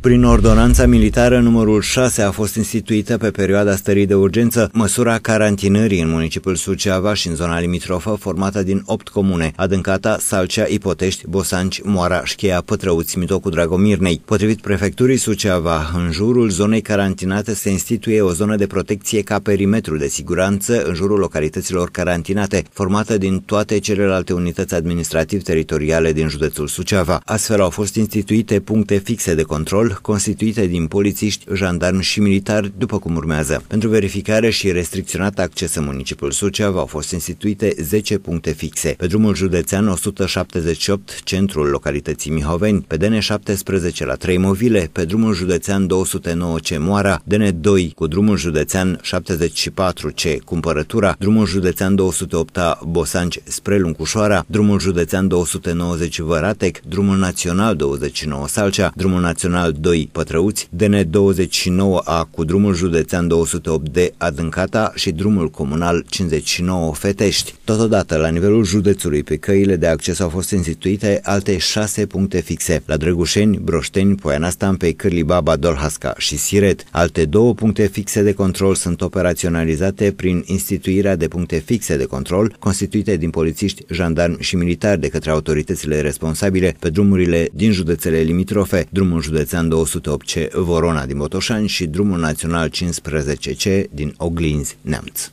Prin ordonanța militară numărul 6 a fost instituită pe perioada stării de urgență măsura carantinării în municipiul Suceava și în zona limitrofă formată din 8 comune, Adâncata, Salcea, Ipotești, Bosanci, Moara, Șcheia, Pătrăuți, Mitocu, Dragomirnei. Potrivit prefecturii Suceava, în jurul zonei carantinate se instituie o zonă de protecție ca perimetru de siguranță în jurul localităților carantinate, formată din toate celelalte unități administrativ-teritoriale din județul Suceava. Astfel au fost instituite puncte fixe de control Europol, constituite din polițiști, jandarmi și militari, după cum urmează. Pentru verificare și restricționat acces în municipiul Suceava au fost instituite 10 puncte fixe. Pe drumul județean 178, centrul localității Mihoveni, pe DN17 la 3 Movile, pe drumul județean 209 C Moara, DN2 cu drumul județean 74 C Cumpărătura, drumul județean 208 A Bosanci spre Luncușoara, drumul județean 290 Văratec, drumul național 29 Salcea, drumul național doi pătrăuți, DN29A cu drumul județean 208D Adâncata și drumul comunal 59 Fetești. Totodată, la nivelul județului, pe căile de acces au fost instituite alte șase puncte fixe, la Drăgușeni, Broșteni, Poiana Stampei, Cârlibaba, Dolhasca și Siret. Alte două puncte fixe de control sunt operaționalizate prin instituirea de puncte fixe de control, constituite din polițiști, jandarmi și militari de către autoritățile responsabile pe drumurile din județele limitrofe, drumul județean 208C Vorona din Botoșani și drumul național 15C din Oglinzi, Neamț.